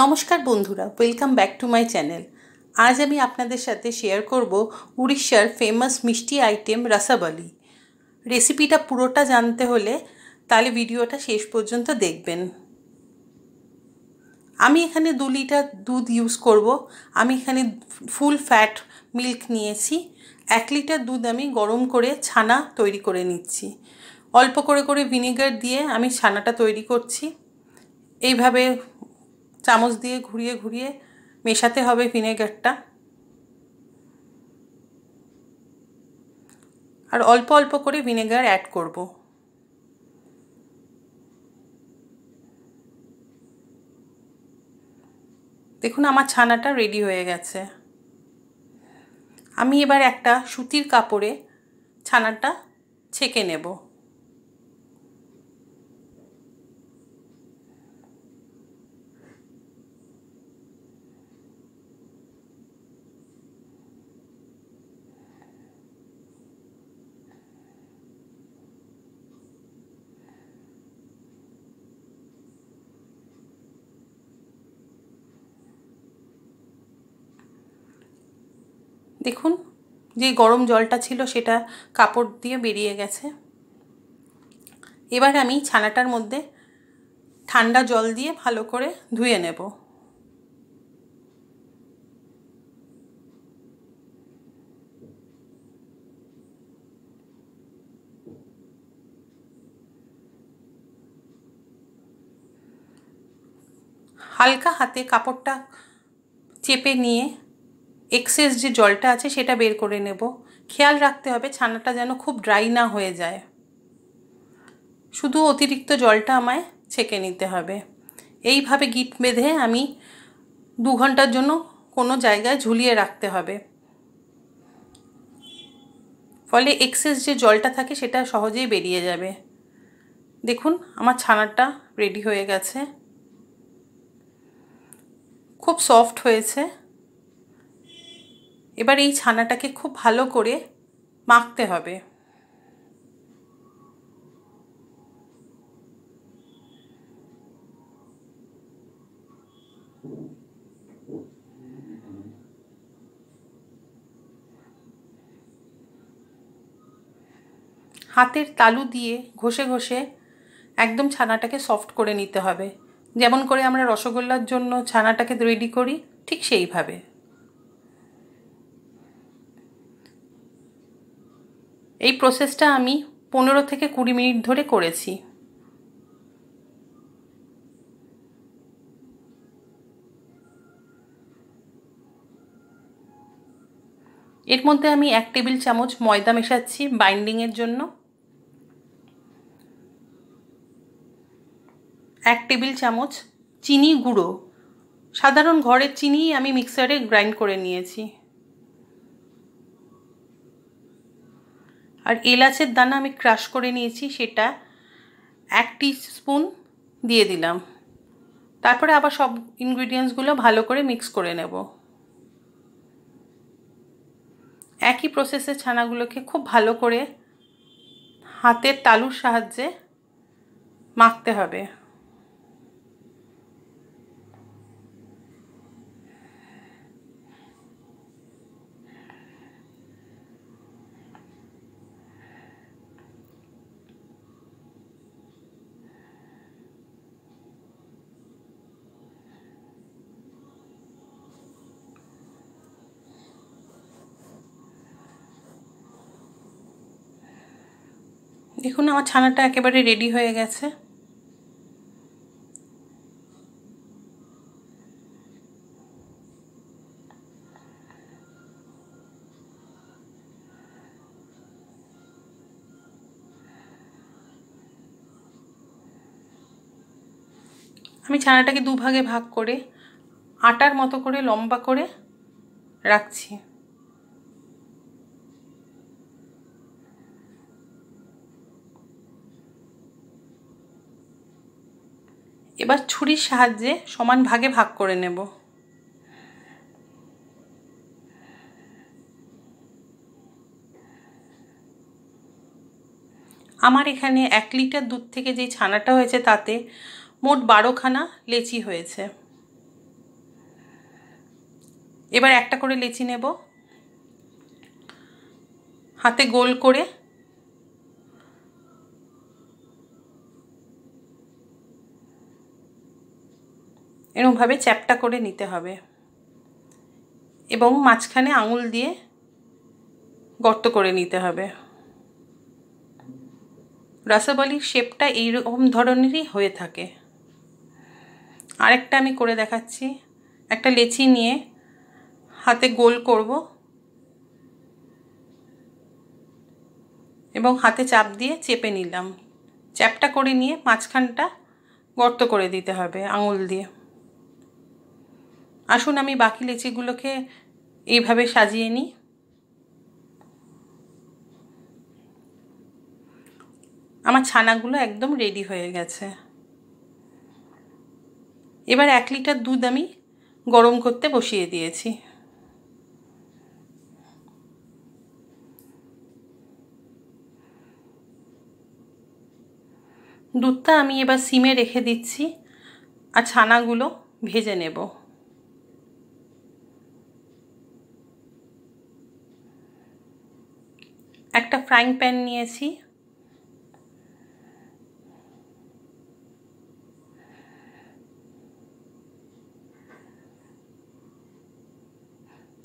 নমস্কার বন্ধুরা welcome back to my channel আজ আমি আপনাদের সাথে শেয়ার করব উড়িষ্যার ফেমাস মিষ্টি আইটেম রাসাবলি রেসিপিটা পুরোটা জানতে হলে তাহলে ভিডিওটা শেষ পর্যন্ত দেখবেন আমি এখানে দু লিটার দুধ ইউজ করব আমি এখানে ফুল ফ্যাট মিল্ক নিয়েছি এক লিটার দুধ আমি গরম করে ছানা তৈরি করে নিচ্ছি অল্প করে করে ভিনেগার দিয়ে আমি ছানাটা তৈরি করছি এইভাবে চামচ দিয়ে ঘুরিয়ে ঘুরিয়ে মেশাতে হবে ভিনেগারটা আর অল্প অল্প করে ভিনেগার অ্যাড করব দেখুন আমার ছানাটা রেডি হয়ে গেছে আমি এবার একটা সুতির কাপড়ে ছানাটা ছেঁকে নেবো দেখুন যে গরম জলটা ছিল সেটা কাপড় দিয়ে বেরিয়ে গেছে এবার আমি ছানাটার মধ্যে ঠান্ডা জল দিয়ে ভালো করে ধুয়ে নেব হালকা হাতে কাপড়টা চেপে নিয়ে এক্সেস যে জলটা আছে সেটা বের করে নেব খেয়াল রাখতে হবে ছানাটা যেন খুব ড্রাই না হয়ে যায় শুধু অতিরিক্ত জলটা আমায় ছেঁকে নিতে হবে এইভাবে গিট বেঁধে আমি দু ঘন্টার জন্য কোনো জায়গায় ঝুলিয়ে রাখতে হবে ফলে এক্সেস যে জলটা থাকে সেটা সহজেই বেরিয়ে যাবে দেখুন আমার ছানাটা রেডি হয়ে গেছে খুব সফট হয়েছে এবার এই ছানাটাকে খুব ভালো করে মাখতে হবে হাতের তালু দিয়ে ঘষে ঘষে একদম ছানাটাকে সফট করে নিতে হবে যেমন করে আমরা রসগোল্লার জন্য ছানাটাকে রেডি করি ঠিক সেইভাবে এই প্রসেসটা আমি পনেরো থেকে কুড়ি মিনিট ধরে করেছি এর মধ্যে আমি এক টেবিল চামচ ময়দা মেশাচ্ছি বাইন্ডিংয়ের জন্য এক টেবিল চামচ চিনি গুঁড়ো সাধারণ ঘরের চিনি আমি মিক্সারে গ্রাইন্ড করে নিয়েছি আর এলাচের দানা আমি ক্রাশ করে নিয়েছি সেটা এক স্পুন দিয়ে দিলাম তারপরে আবার সব ইনগ্রিডিয়েন্টসগুলো ভালো করে মিক্স করে নেব একই প্রসেসে ছানাগুলোকে খুব ভালো করে হাতের তালুর সাহায্যে মাখতে হবে দেখুন আমার ছানাটা একেবারে রেডি হয়ে গেছে আমি ছানাটাকে দুভাগে ভাগ করে আটার মতো করে লম্বা করে রাখছি এবার ছুরির সাহায্যে সমান ভাগে ভাগ করে নেব আমার এখানে এক লিটার দুধ থেকে যে ছানাটা হয়েছে তাতে মোট বারোখানা লেচি হয়েছে এবার একটা করে লেচি নেব হাতে গোল করে এরমভাবে চ্যাপটা করে নিতে হবে এবং মাঝখানে আঙুল দিয়ে গর্ত করে নিতে হবে রাসাবলির শেপটা এইরকম ধরনেরই হয়ে থাকে আরেকটা আমি করে দেখাচ্ছি একটা লেচি নিয়ে হাতে গোল করব এবং হাতে চাপ দিয়ে চেপে নিলাম চ্যাপটা করে নিয়ে মাঝখানটা গর্ত করে দিতে হবে আঙুল দিয়ে আসুন আমি বাকি লেচিগুলোকে এইভাবে সাজিয়ে নিই আমার ছানাগুলো একদম রেডি হয়ে গেছে এবার এক লিটার দুধ আমি গরম করতে বসিয়ে দিয়েছি দুধটা আমি এবার সিমে রেখে দিচ্ছি আর ছানাগুলো ভেজে নেবো একটা ফ্রাইং প্যান নিয়েছি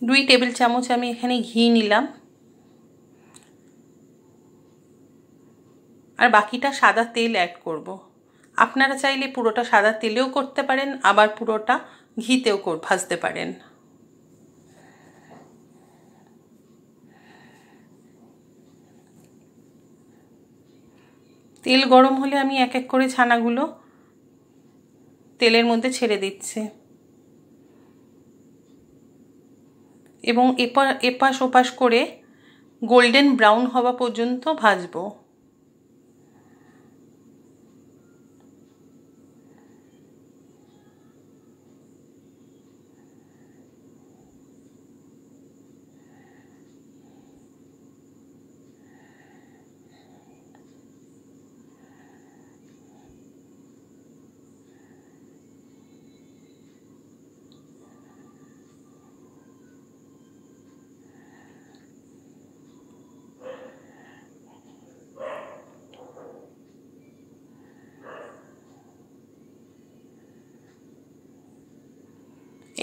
দুই টেবিল চামচ আমি এখানে ঘি নিলাম আর বাকিটা সাদা তেল অ্যাড করব। আপনারা চাইলে পুরোটা সাদা তেলেও করতে পারেন আবার পুরোটা ঘিতেও ভাজতে পারেন তেল গরম হলে আমি এক এক করে ছানাগুলো তেলের মধ্যে ছেড়ে দিচ্ছে এবং এপা এপাশ ওপাশ করে গোল্ডেন ব্রাউন হওয়া পর্যন্ত ভাজবো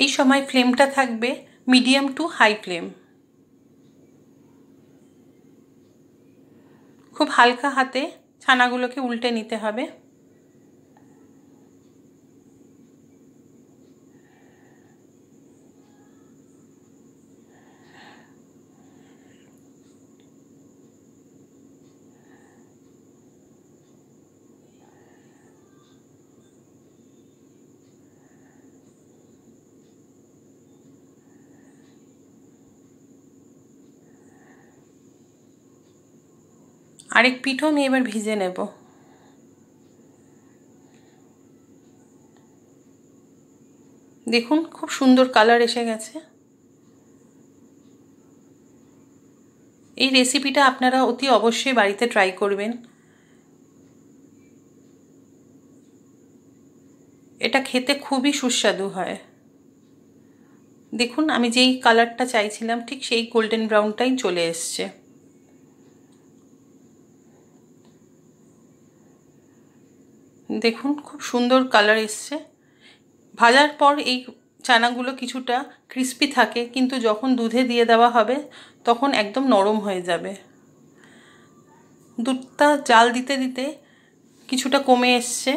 এই সময় ফ্লেমটা থাকবে মিডিয়াম টু হাই ফ্লেম খুব হালকা হাতে ছানাগুলোকে উল্টে নিতে হবে আরেক পিঠও আমি এবার ভিজে নেব দেখুন খুব সুন্দর কালার এসে গেছে এই রেসিপিটা আপনারা অতি অবশ্যই বাড়িতে ট্রাই করবেন এটা খেতে খুবই সুস্বাদু হয় দেখুন আমি যেই কালারটা চাইছিলাম ঠিক সেই গোল্ডেন ব্রাউনটাই চলে এসছে দেখুন খুব সুন্দর কালার এসছে ভাজার পর এই চানাগুলো কিছুটা ক্রিস্পি থাকে কিন্তু যখন দুধে দিয়ে দেওয়া হবে তখন একদম নরম হয়ে যাবে দুধটা জাল দিতে দিতে কিছুটা কমে এসছে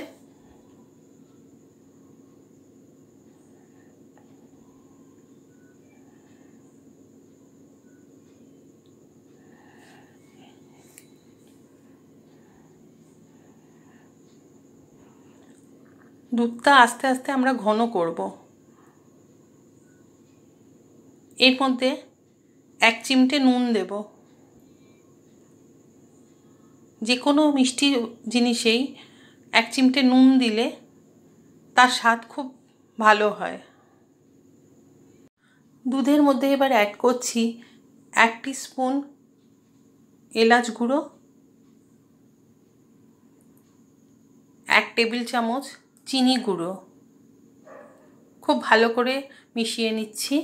দুধটা আস্তে আস্তে আমরা ঘন করব এর মধ্যে এক চিমটে নুন দেব যে কোনো মিষ্টি জিনিসেই এক চিমটে নুন দিলে তার স্বাদ খুব ভালো হয় দুধের মধ্যে এবার অ্যাড করছি এক স্পুন এলাচ গুঁড়ো এক টেবিল চামচ চিনি গুঁড়ো খুব ভালো করে মিশিয়ে নিচ্ছি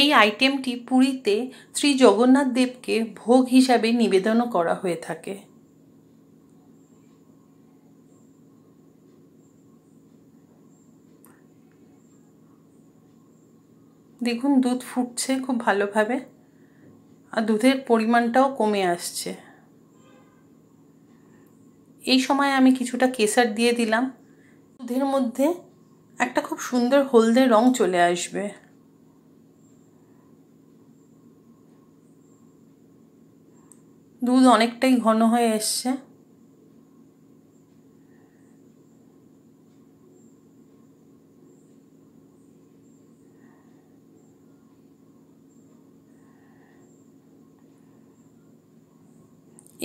এই আইটেমটি পুরীতে শ্রী জগন্নাথ দেবকে ভোগ হিসাবে নিবেদনও করা হয়ে থাকে দেখুন দুধ ফুটছে খুব ভালোভাবে আর দুধের পরিমাণটাও কমে আসছে এই সময় আমি কিছুটা কেসার দিয়ে দিলাম দুধের মধ্যে একটা খুব সুন্দর হলদে রং চলে আসবে দুধ অনেকটাই ঘন হয়ে এসছে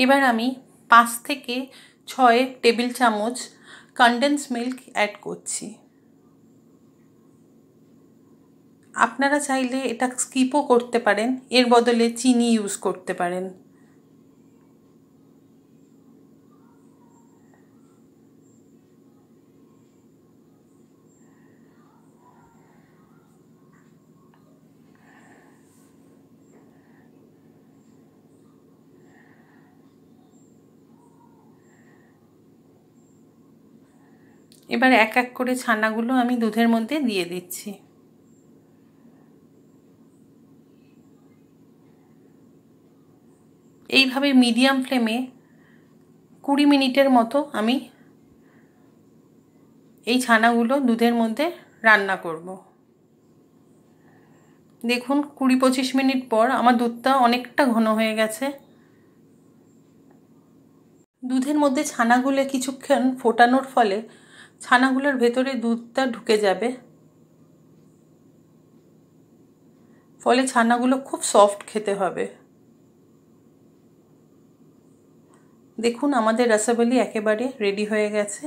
এবার আমি পাঁচ থেকে ছয় টেবিল চামচ কন্ডেন্স মিল্ক অ্যাড করছি আপনারা চাইলে এটা স্কিপও করতে পারেন এর বদলে চিনি ইউজ করতে পারেন এবার এক এক করে ছানাগুলো আমি দুধের মধ্যে দিয়ে দিচ্ছি এইভাবে মিডিয়াম ফ্লেমে কুড়ি মিনিটের মতো আমি এই ছানাগুলো দুধের মধ্যে রান্না করব দেখুন কুড়ি পঁচিশ মিনিট পর আমার দুধটা অনেকটা ঘন হয়ে গেছে দুধের মধ্যে ছানাগুলো কিছুক্ষণ ফোটানোর ফলে ছানাগুলোর ভেতরে দুধটা ঢুকে যাবে ফলে ছানাগুলো খুব সফট খেতে হবে দেখুন আমাদের রসাবলি একেবারে রেডি হয়ে গেছে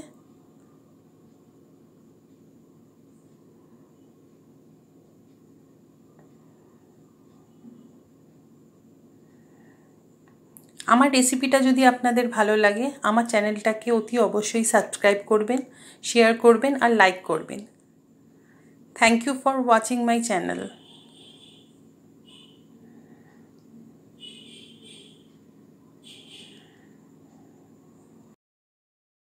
আমার রেসিপিটা যদি আপনাদের ভালো লাগে আমার চ্যানেলটাকে অতি অবশ্যই সাবস্ক্রাইব করবেন শেয়ার করবেন আর লাইক করবেন thank you for watching my channel